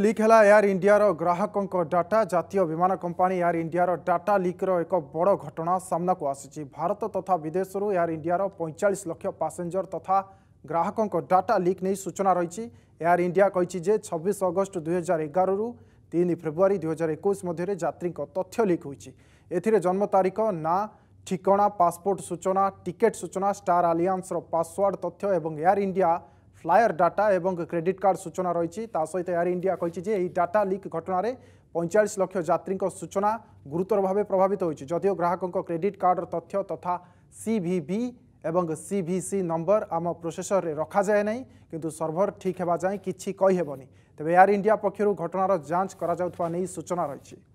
leak ହେଲା air ଇଣ୍ଡିଆର ଗ୍ରାହକଙ୍କ ଡାଟା ଜାତୀୟ ବିମାନ କମ୍ପାନୀ ଏୟାର ଇଣ୍ଡିଆର ଡାଟା ଲିକ୍ର ଏକ ବଡ଼ ଘଟଣା ସାମ୍ନାକୁ ଆସିଛି ଭାରତ ତଥା ବିଦେଶରୁ ଏୟାର ଇଣ୍ଡିଆର ପଇଁଚାଳିଶ ଲକ୍ଷ ପାସେଞ୍ଜର ତଥା ଗ୍ରାହକଙ୍କ ଡାଟା ଲିକ୍ ନେଇ ସୂଚନା ରହିଛି ଏୟାର ଇଣ୍ଡିଆ କହିଛି ଯେ ଛବିଶ ଅଗଷ୍ଟ ଦୁଇହଜାର ଏଗାରରୁ ତିନି ଫେବୃଆରୀ ଦୁଇହଜାର ଏକୋଇଶ ମଧ୍ୟରେ ଯାତ୍ରୀଙ୍କ ତଥ୍ୟ ଲିକ୍ ହୋଇଛି ଏଥିରେ ଜନ୍ମ ତାରିଖ ନାଁ ଠିକଣା ପାସପୋର୍ଟ ସୂଚନା ଟିକେଟ୍ ସୂଚନା ଷ୍ଟାର୍ ଆଲିଆନ୍ସର ପାସୱାର୍ଡ଼ ତଥ୍ୟ ଏବଂ ଏୟାର ଇଣ୍ଡିଆ ফ্লায়ার ডাটা এবং ক্রেডিট কার্ড সূচনা রয়েছে তা সহ এয়ার ইন্ডিয়া কে যে এই ডাটা লিক ঘটনার পঁয়চাশ লক্ষ যাত্রী সূচনা গুরুতরভাবে প্রভাবিত হয়েছে যদিও গ্রাহক ক্রেডিট কার্ডর তথ্য তথা সিভিভি এবং সিভিসি নম্বর আম প্রোসেসরে রখা যায় না কিন্তু সর্ভর ঠিক হওয়া যায় কিছু কইহবনি তবে এয়ার ইন্ডিয়া পক্ষ ঘটনার যাঞ্চ করা যাওয়া নেই সূচনা রয়েছে